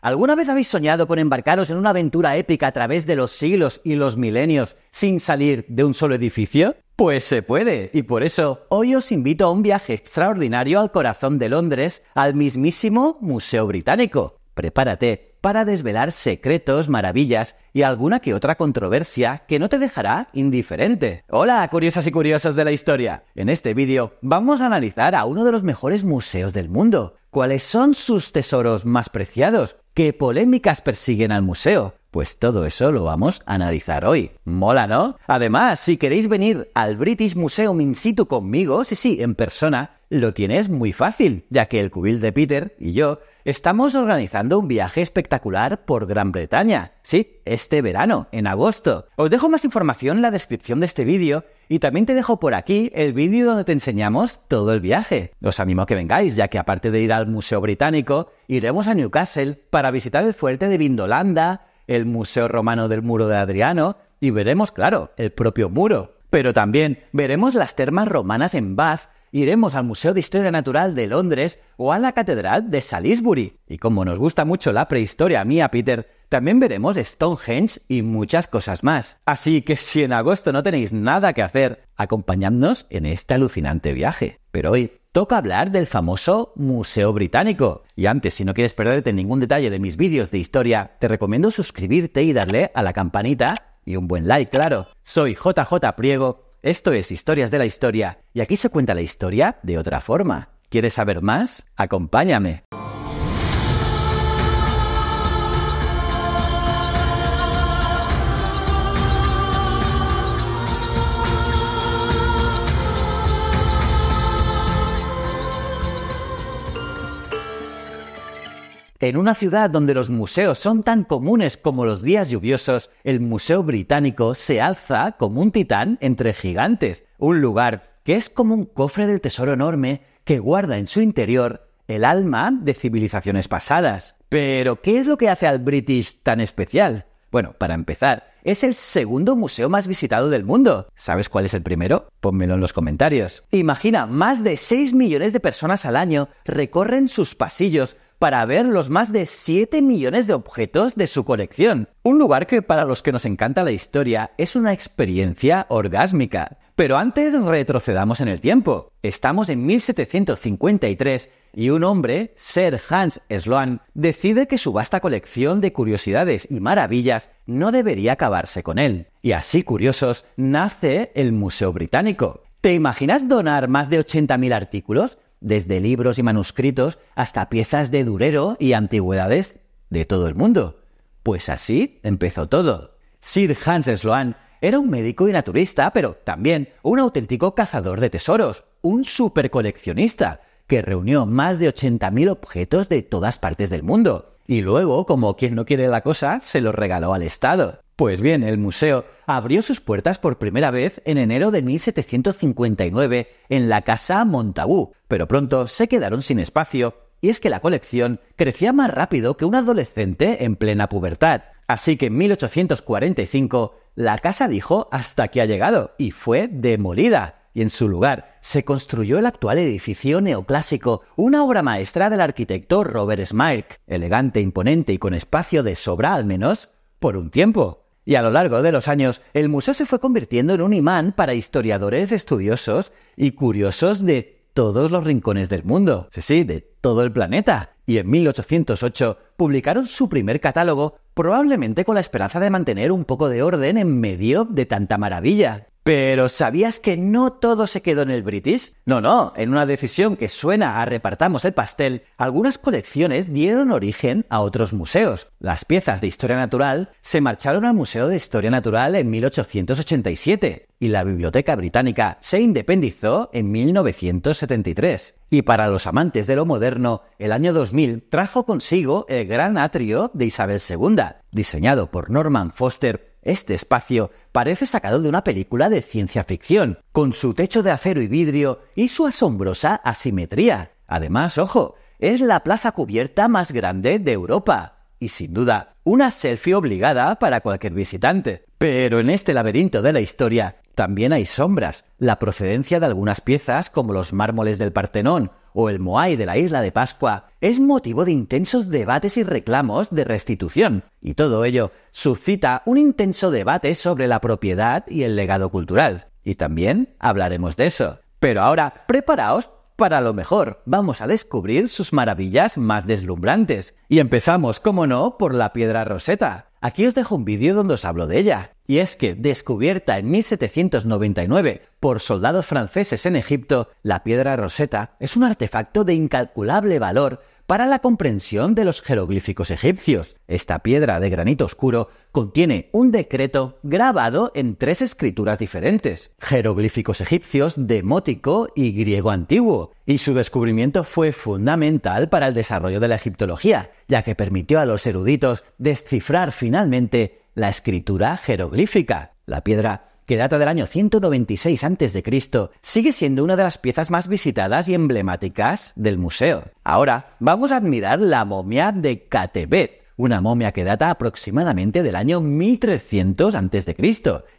¿Alguna vez habéis soñado con embarcaros en una aventura épica a través de los siglos y los milenios sin salir de un solo edificio? Pues se puede, y por eso hoy os invito a un viaje extraordinario al corazón de Londres, al mismísimo Museo Británico. Prepárate para desvelar secretos, maravillas y alguna que otra controversia que no te dejará indiferente. Hola, curiosas y curiosas de la historia. En este vídeo vamos a analizar a uno de los mejores museos del mundo. ¿Cuáles son sus tesoros más preciados? ¿Qué polémicas persiguen al museo? Pues todo eso lo vamos a analizar hoy. Mola, ¿no? Además, si queréis venir al British Museum in situ conmigo, sí, sí, en persona, lo tienes muy fácil, ya que el cubil de Peter y yo estamos organizando un viaje espectacular por Gran Bretaña. Sí, este verano, en agosto. Os dejo más información en la descripción de este vídeo y también te dejo por aquí el vídeo donde te enseñamos todo el viaje. Os animo a que vengáis, ya que aparte de ir al Museo Británico, iremos a Newcastle para visitar el fuerte de Vindolanda, el Museo Romano del Muro de Adriano y veremos, claro, el propio muro. Pero también veremos las termas romanas en Bath iremos al Museo de Historia Natural de Londres o a la Catedral de Salisbury. Y como nos gusta mucho la prehistoria mía, Peter, también veremos Stonehenge y muchas cosas más. Así que si en agosto no tenéis nada que hacer, acompañadnos en este alucinante viaje. Pero hoy toca hablar del famoso Museo Británico. Y antes, si no quieres perderte ningún detalle de mis vídeos de historia, te recomiendo suscribirte y darle a la campanita y un buen like, claro. Soy JJ Priego esto es Historias de la Historia y aquí se cuenta la historia de otra forma. ¿Quieres saber más? Acompáñame. En una ciudad donde los museos son tan comunes como los días lluviosos, el Museo Británico se alza como un titán entre gigantes, un lugar que es como un cofre del tesoro enorme que guarda en su interior el alma de civilizaciones pasadas. Pero, ¿qué es lo que hace al British tan especial? Bueno, para empezar, es el segundo museo más visitado del mundo. ¿Sabes cuál es el primero? Pónmelo en los comentarios. Imagina, más de 6 millones de personas al año recorren sus pasillos para ver los más de 7 millones de objetos de su colección. Un lugar que para los que nos encanta la historia es una experiencia orgásmica. Pero antes retrocedamos en el tiempo. Estamos en 1753 y un hombre, Sir Hans Sloan, decide que su vasta colección de curiosidades y maravillas no debería acabarse con él. Y así, curiosos, nace el Museo Británico. ¿Te imaginas donar más de 80.000 artículos? desde libros y manuscritos hasta piezas de durero y antigüedades de todo el mundo. Pues así empezó todo. Sir Hans Sloan era un médico y naturista, pero también un auténtico cazador de tesoros, un supercoleccionista, que reunió más de 80.000 objetos de todas partes del mundo. Y luego, como quien no quiere la cosa, se los regaló al Estado. Pues bien, el museo abrió sus puertas por primera vez en enero de 1759 en la Casa Montagu, pero pronto se quedaron sin espacio, y es que la colección crecía más rápido que un adolescente en plena pubertad. Así que en 1845 la casa dijo hasta aquí ha llegado y fue demolida y en su lugar se construyó el actual edificio neoclásico, una obra maestra del arquitecto Robert Smirke, elegante, imponente y con espacio de sobra al menos por un tiempo. Y a lo largo de los años, el museo se fue convirtiendo en un imán para historiadores, estudiosos y curiosos de todos los rincones del mundo. Sí, sí, de todo el planeta. Y en 1808 publicaron su primer catálogo, probablemente con la esperanza de mantener un poco de orden en medio de tanta maravilla. Pero ¿sabías que no todo se quedó en el British? No, no, en una decisión que suena a repartamos el pastel, algunas colecciones dieron origen a otros museos. Las piezas de historia natural se marcharon al Museo de Historia Natural en 1887 y la Biblioteca Británica se independizó en 1973. Y para los amantes de lo moderno, el año 2000 trajo consigo el gran atrio de Isabel II, diseñado por Norman Foster este espacio parece sacado de una película de ciencia ficción, con su techo de acero y vidrio y su asombrosa asimetría. Además, ojo, es la plaza cubierta más grande de Europa, y sin duda, una selfie obligada para cualquier visitante. Pero en este laberinto de la historia también hay sombras, la procedencia de algunas piezas como los mármoles del Partenón o el Moai de la isla de Pascua, es motivo de intensos debates y reclamos de restitución, y todo ello suscita un intenso debate sobre la propiedad y el legado cultural. Y también hablaremos de eso. Pero ahora, preparaos para lo mejor, vamos a descubrir sus maravillas más deslumbrantes. Y empezamos, como no, por la piedra roseta. Aquí os dejo un vídeo donde os hablo de ella y es que, descubierta en 1799 por soldados franceses en Egipto, la piedra Rosetta es un artefacto de incalculable valor para la comprensión de los jeroglíficos egipcios. Esta piedra de granito oscuro contiene un decreto grabado en tres escrituras diferentes, jeroglíficos egipcios, demótico y griego antiguo, y su descubrimiento fue fundamental para el desarrollo de la egiptología, ya que permitió a los eruditos descifrar finalmente la escritura jeroglífica. La piedra que data del año 196 a.C., sigue siendo una de las piezas más visitadas y emblemáticas del museo. Ahora vamos a admirar la momia de Catebet, una momia que data aproximadamente del año 1300 a.C.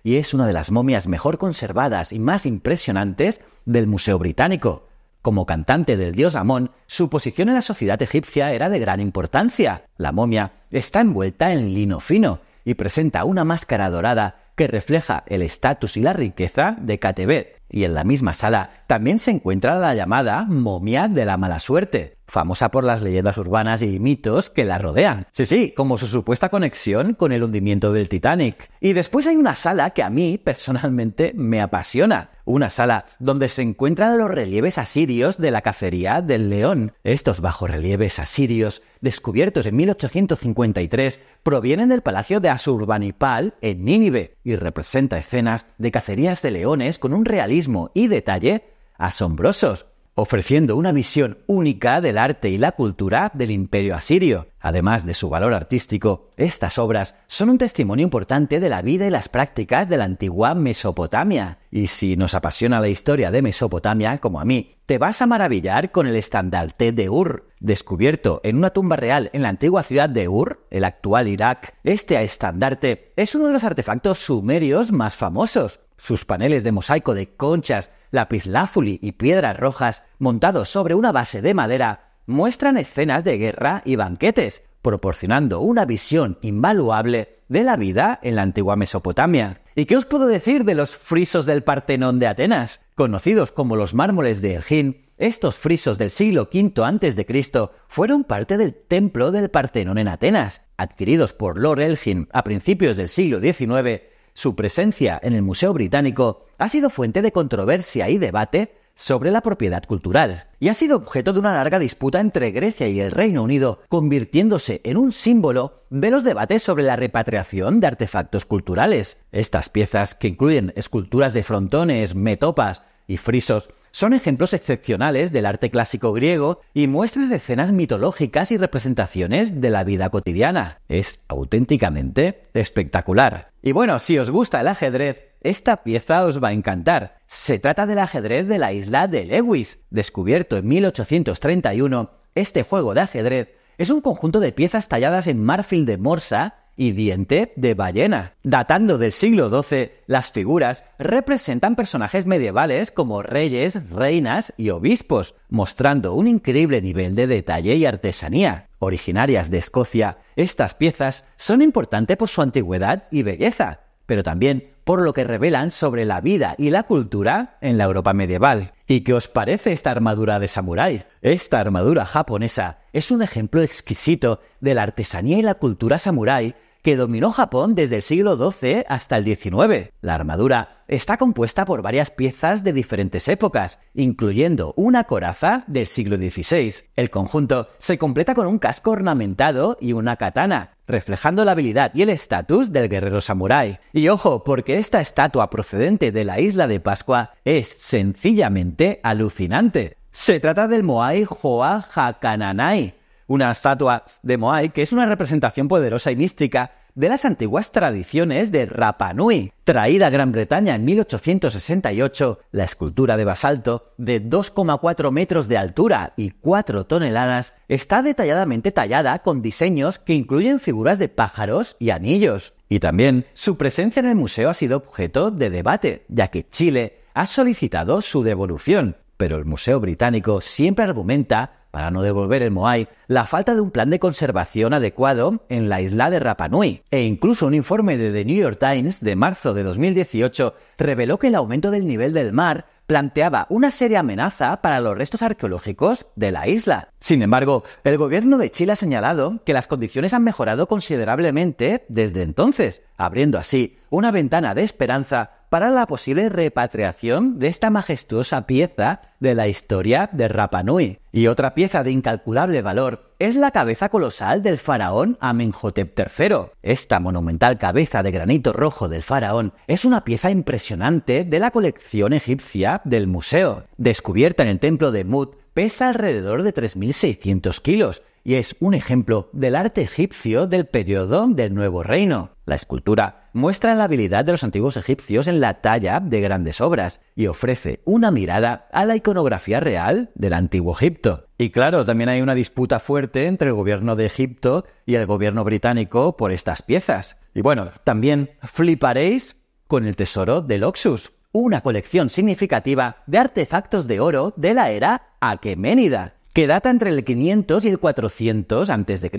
y es una de las momias mejor conservadas y más impresionantes del Museo Británico. Como cantante del dios Amón, su posición en la sociedad egipcia era de gran importancia. La momia está envuelta en lino fino y presenta una máscara dorada que refleja el estatus y la riqueza de Katebet Y en la misma sala también se encuentra la llamada momia de la mala suerte, famosa por las leyendas urbanas y mitos que la rodean. Sí, sí, como su supuesta conexión con el hundimiento del Titanic. Y después hay una sala que a mí personalmente me apasiona. Una sala donde se encuentran los relieves asirios de la cacería del león. Estos bajorrelieves asirios, descubiertos en 1853, provienen del palacio de Asurbanipal en Nínive y representa escenas de cacerías de leones con un realismo y detalle asombrosos ofreciendo una visión única del arte y la cultura del imperio asirio. Además de su valor artístico, estas obras son un testimonio importante de la vida y las prácticas de la antigua Mesopotamia. Y si nos apasiona la historia de Mesopotamia, como a mí, te vas a maravillar con el estandarte de Ur. Descubierto en una tumba real en la antigua ciudad de Ur, el actual Irak, este estandarte es uno de los artefactos sumerios más famosos. Sus paneles de mosaico de conchas lázuli y piedras rojas montados sobre una base de madera muestran escenas de guerra y banquetes, proporcionando una visión invaluable de la vida en la antigua Mesopotamia. ¿Y qué os puedo decir de los frisos del Partenón de Atenas? Conocidos como los mármoles de Elgin, estos frisos del siglo V a.C. fueron parte del templo del Partenón en Atenas, adquiridos por Lord Elgin a principios del siglo XIX su presencia en el Museo Británico ha sido fuente de controversia y debate sobre la propiedad cultural, y ha sido objeto de una larga disputa entre Grecia y el Reino Unido, convirtiéndose en un símbolo de los debates sobre la repatriación de artefactos culturales. Estas piezas, que incluyen esculturas de frontones, metopas, y frisos son ejemplos excepcionales del arte clásico griego y muestras de escenas mitológicas y representaciones de la vida cotidiana. Es auténticamente espectacular. Y bueno, si os gusta el ajedrez, esta pieza os va a encantar. Se trata del ajedrez de la isla de Lewis. Descubierto en 1831, este juego de ajedrez es un conjunto de piezas talladas en marfil de morsa y diente de ballena. Datando del siglo XII, las figuras representan personajes medievales como reyes, reinas y obispos, mostrando un increíble nivel de detalle y artesanía. Originarias de Escocia, estas piezas son importantes por su antigüedad y belleza, pero también por lo que revelan sobre la vida y la cultura en la Europa medieval. ¿Y qué os parece esta armadura de samurái? Esta armadura japonesa es un ejemplo exquisito de la artesanía y la cultura samurái que dominó Japón desde el siglo XII hasta el XIX. La armadura está compuesta por varias piezas de diferentes épocas, incluyendo una coraza del siglo XVI. El conjunto se completa con un casco ornamentado y una katana, reflejando la habilidad y el estatus del guerrero samurái. Y ojo, porque esta estatua procedente de la isla de Pascua es sencillamente alucinante. Se trata del Moai Hoa Hakananai, una estatua de Moai, que es una representación poderosa y mística de las antiguas tradiciones de Rapa Nui. Traída a Gran Bretaña en 1868, la escultura de basalto, de 2,4 metros de altura y 4 toneladas, está detalladamente tallada con diseños que incluyen figuras de pájaros y anillos. Y también su presencia en el museo ha sido objeto de debate, ya que Chile ha solicitado su devolución, pero el Museo Británico siempre argumenta para no devolver el Moai, la falta de un plan de conservación adecuado en la isla de Rapa Nui, e incluso un informe de The New York Times de marzo de 2018 reveló que el aumento del nivel del mar planteaba una seria amenaza para los restos arqueológicos de la isla. Sin embargo, el gobierno de Chile ha señalado que las condiciones han mejorado considerablemente desde entonces, abriendo así una ventana de esperanza para la posible repatriación de esta majestuosa pieza de la historia de Rapa Nui. Y otra pieza de incalculable valor es la cabeza colosal del faraón Amenhotep III. Esta monumental cabeza de granito rojo del faraón es una pieza impresionante de la colección egipcia del museo. Descubierta en el templo de Mut, pesa alrededor de 3.600 kilos y es un ejemplo del arte egipcio del periodo del Nuevo Reino. La escultura muestra la habilidad de los antiguos egipcios en la talla de grandes obras y ofrece una mirada a la iconografía real del antiguo Egipto. Y claro, también hay una disputa fuerte entre el gobierno de Egipto y el gobierno británico por estas piezas. Y bueno, también fliparéis con el tesoro del Oxus, una colección significativa de artefactos de oro de la era Aqueménida, que data entre el 500 y el 400 a.C.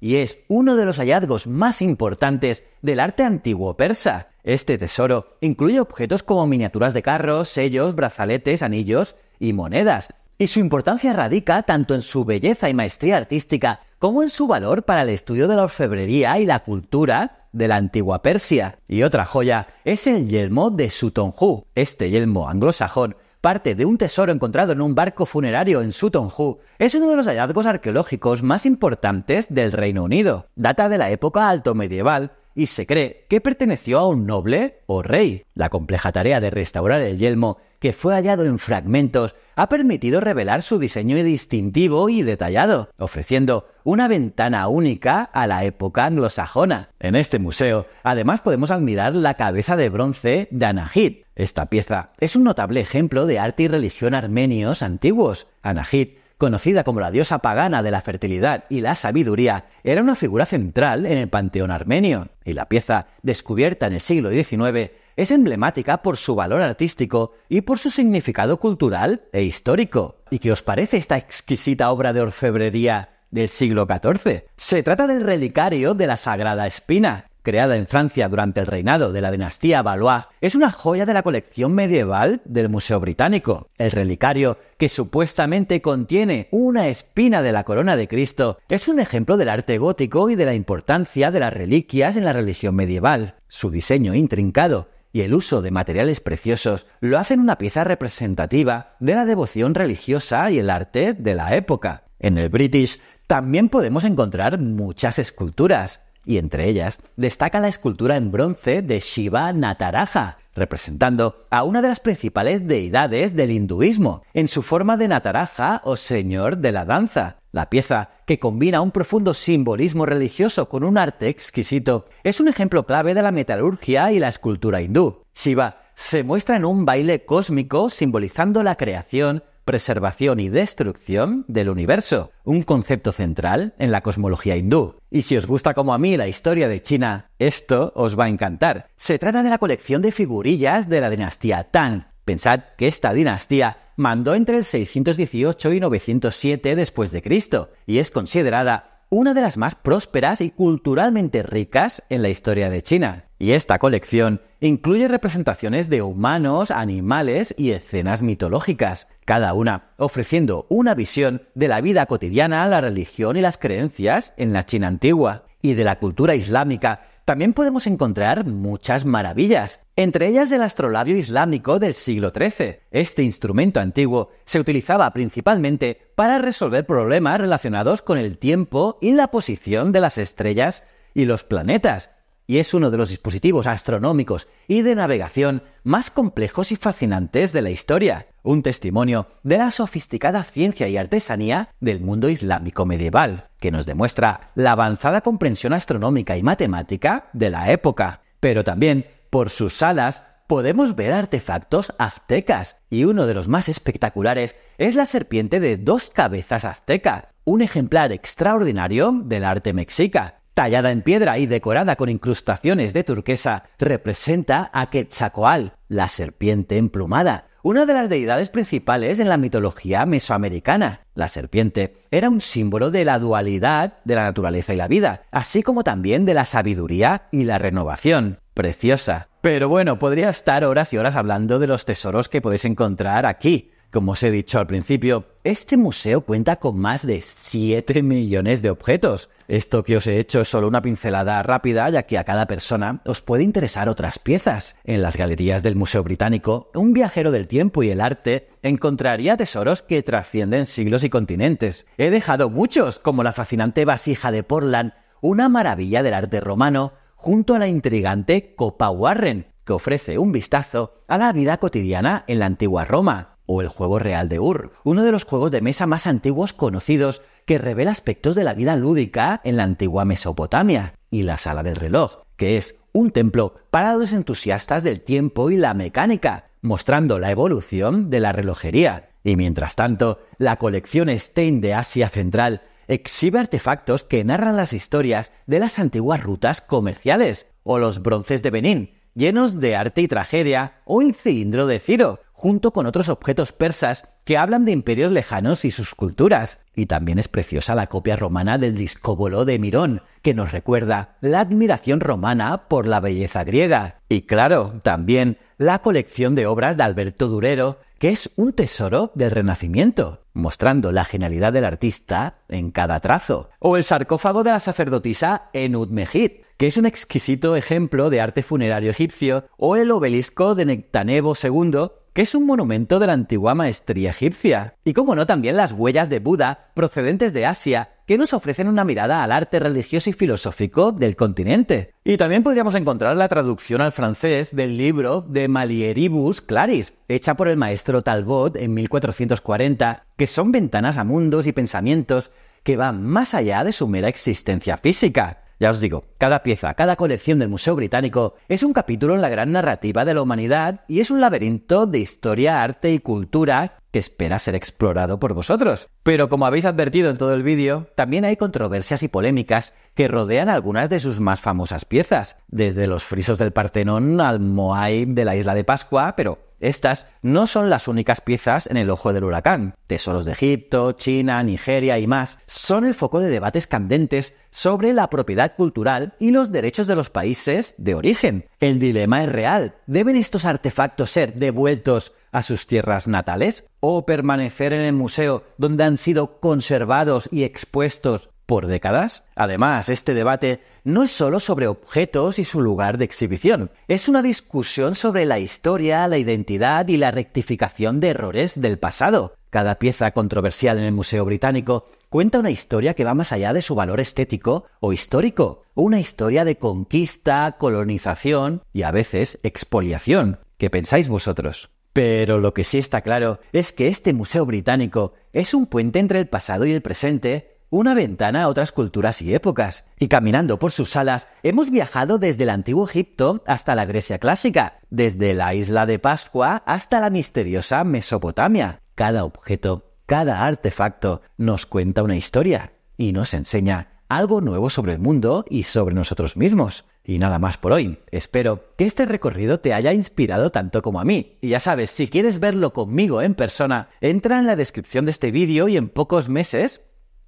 y es uno de los hallazgos más importantes del arte antiguo persa. Este tesoro incluye objetos como miniaturas de carros, sellos, brazaletes, anillos y monedas, y su importancia radica tanto en su belleza y maestría artística como en su valor para el estudio de la orfebrería y la cultura de la antigua Persia. Y otra joya es el yelmo de Sutonhu. Este yelmo anglosajón parte de un tesoro encontrado en un barco funerario en Sutton-Hoo, es uno de los hallazgos arqueológicos más importantes del Reino Unido. Data de la época alto medieval y se cree que perteneció a un noble o rey. La compleja tarea de restaurar el yelmo que fue hallado en fragmentos, ha permitido revelar su diseño distintivo y detallado, ofreciendo una ventana única a la época anglosajona. En este museo, además, podemos admirar la cabeza de bronce de Anahit. Esta pieza es un notable ejemplo de arte y religión armenios antiguos. Anahit conocida como la diosa pagana de la fertilidad y la sabiduría, era una figura central en el panteón armenio, y la pieza, descubierta en el siglo XIX, es emblemática por su valor artístico y por su significado cultural e histórico. ¿Y qué os parece esta exquisita obra de orfebrería del siglo XIV? Se trata del relicario de la Sagrada Espina, creada en Francia durante el reinado de la dinastía Valois, es una joya de la colección medieval del Museo Británico. El relicario, que supuestamente contiene una espina de la corona de Cristo, es un ejemplo del arte gótico y de la importancia de las reliquias en la religión medieval. Su diseño intrincado y el uso de materiales preciosos lo hacen una pieza representativa de la devoción religiosa y el arte de la época. En el British también podemos encontrar muchas esculturas, y entre ellas destaca la escultura en bronce de Shiva Nataraja, representando a una de las principales deidades del hinduismo, en su forma de Nataraja o Señor de la Danza, la pieza, que combina un profundo simbolismo religioso con un arte exquisito, es un ejemplo clave de la metalurgia y la escultura hindú. Shiva se muestra en un baile cósmico simbolizando la creación, preservación y destrucción del universo, un concepto central en la cosmología hindú. Y si os gusta como a mí la historia de China, esto os va a encantar. Se trata de la colección de figurillas de la dinastía Tang, Pensad que esta dinastía mandó entre el 618 y 907 después de Cristo y es considerada una de las más prósperas y culturalmente ricas en la historia de China. Y esta colección incluye representaciones de humanos, animales y escenas mitológicas, cada una ofreciendo una visión de la vida cotidiana, la religión y las creencias en la China antigua y de la cultura islámica. También podemos encontrar muchas maravillas, entre ellas el astrolabio islámico del siglo XIII. Este instrumento antiguo se utilizaba principalmente para resolver problemas relacionados con el tiempo y la posición de las estrellas y los planetas, y es uno de los dispositivos astronómicos y de navegación más complejos y fascinantes de la historia, un testimonio de la sofisticada ciencia y artesanía del mundo islámico medieval, que nos demuestra la avanzada comprensión astronómica y matemática de la época, pero también por sus alas podemos ver artefactos aztecas y uno de los más espectaculares es la serpiente de dos cabezas azteca, un ejemplar extraordinario del arte mexica. Tallada en piedra y decorada con incrustaciones de turquesa, representa a Quetzalcoatl, la serpiente emplumada, una de las deidades principales en la mitología mesoamericana. La serpiente era un símbolo de la dualidad de la naturaleza y la vida, así como también de la sabiduría y la renovación preciosa. Pero bueno, podría estar horas y horas hablando de los tesoros que podéis encontrar aquí. Como os he dicho al principio, este museo cuenta con más de 7 millones de objetos. Esto que os he hecho es solo una pincelada rápida, ya que a cada persona os puede interesar otras piezas. En las galerías del Museo Británico, un viajero del tiempo y el arte encontraría tesoros que trascienden siglos y continentes. He dejado muchos, como la fascinante vasija de Portland, una maravilla del arte romano, junto a la intrigante Copa Warren, que ofrece un vistazo a la vida cotidiana en la antigua Roma, o el juego real de Ur, uno de los juegos de mesa más antiguos conocidos que revela aspectos de la vida lúdica en la antigua Mesopotamia, y la Sala del Reloj, que es un templo para los entusiastas del tiempo y la mecánica, mostrando la evolución de la relojería. Y mientras tanto, la colección Stein de Asia Central exhibe artefactos que narran las historias de las antiguas rutas comerciales, o los bronces de Benín, llenos de arte y tragedia, o el cilindro de Ciro, junto con otros objetos persas que hablan de imperios lejanos y sus culturas. Y también es preciosa la copia romana del discóbolo de Mirón, que nos recuerda la admiración romana por la belleza griega. Y claro, también la colección de obras de Alberto Durero, que es un tesoro del Renacimiento mostrando la genialidad del artista en cada trazo. O el sarcófago de la sacerdotisa en mehit que es un exquisito ejemplo de arte funerario egipcio, o el obelisco de Nectanebo II, que es un monumento de la antigua maestría egipcia. Y como no, también las huellas de Buda procedentes de Asia que nos ofrecen una mirada al arte religioso y filosófico del continente. Y también podríamos encontrar la traducción al francés del libro de Malieribus Claris, hecha por el maestro Talbot en 1440, que son ventanas a mundos y pensamientos que van más allá de su mera existencia física. Ya os digo, cada pieza, cada colección del Museo Británico es un capítulo en la gran narrativa de la humanidad y es un laberinto de historia, arte y cultura que espera ser explorado por vosotros. Pero como habéis advertido en todo el vídeo, también hay controversias y polémicas que rodean algunas de sus más famosas piezas, desde los frisos del Partenón al Moai de la isla de Pascua, pero estas no son las únicas piezas en el ojo del huracán. Tesoros de Egipto, China, Nigeria y más son el foco de debates candentes sobre la propiedad cultural y los derechos de los países de origen. El dilema es real. ¿Deben estos artefactos ser devueltos a sus tierras natales o permanecer en el museo donde han sido conservados y expuestos por décadas. Además, este debate no es solo sobre objetos y su lugar de exhibición, es una discusión sobre la historia, la identidad y la rectificación de errores del pasado. Cada pieza controversial en el Museo Británico cuenta una historia que va más allá de su valor estético o histórico, una historia de conquista, colonización y a veces expoliación. ¿Qué pensáis vosotros? Pero lo que sí está claro es que este Museo Británico es un puente entre el pasado y el presente una ventana a otras culturas y épocas. Y caminando por sus salas, hemos viajado desde el antiguo Egipto hasta la Grecia clásica, desde la isla de Pascua hasta la misteriosa Mesopotamia. Cada objeto, cada artefacto nos cuenta una historia y nos enseña algo nuevo sobre el mundo y sobre nosotros mismos. Y nada más por hoy. Espero que este recorrido te haya inspirado tanto como a mí. Y ya sabes, si quieres verlo conmigo en persona, entra en la descripción de este vídeo y en pocos meses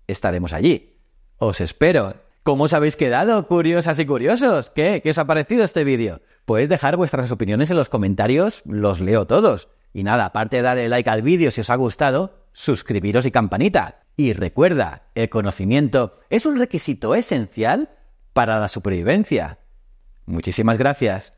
estaremos allí. Os espero. ¿Cómo os habéis quedado, curiosas y curiosos? ¿Qué? ¿Qué os ha parecido este vídeo? Podéis dejar vuestras opiniones en los comentarios, los leo todos. Y nada, aparte de darle like al vídeo si os ha gustado, suscribiros y campanita. Y recuerda, el conocimiento es un requisito esencial para la supervivencia. Muchísimas gracias.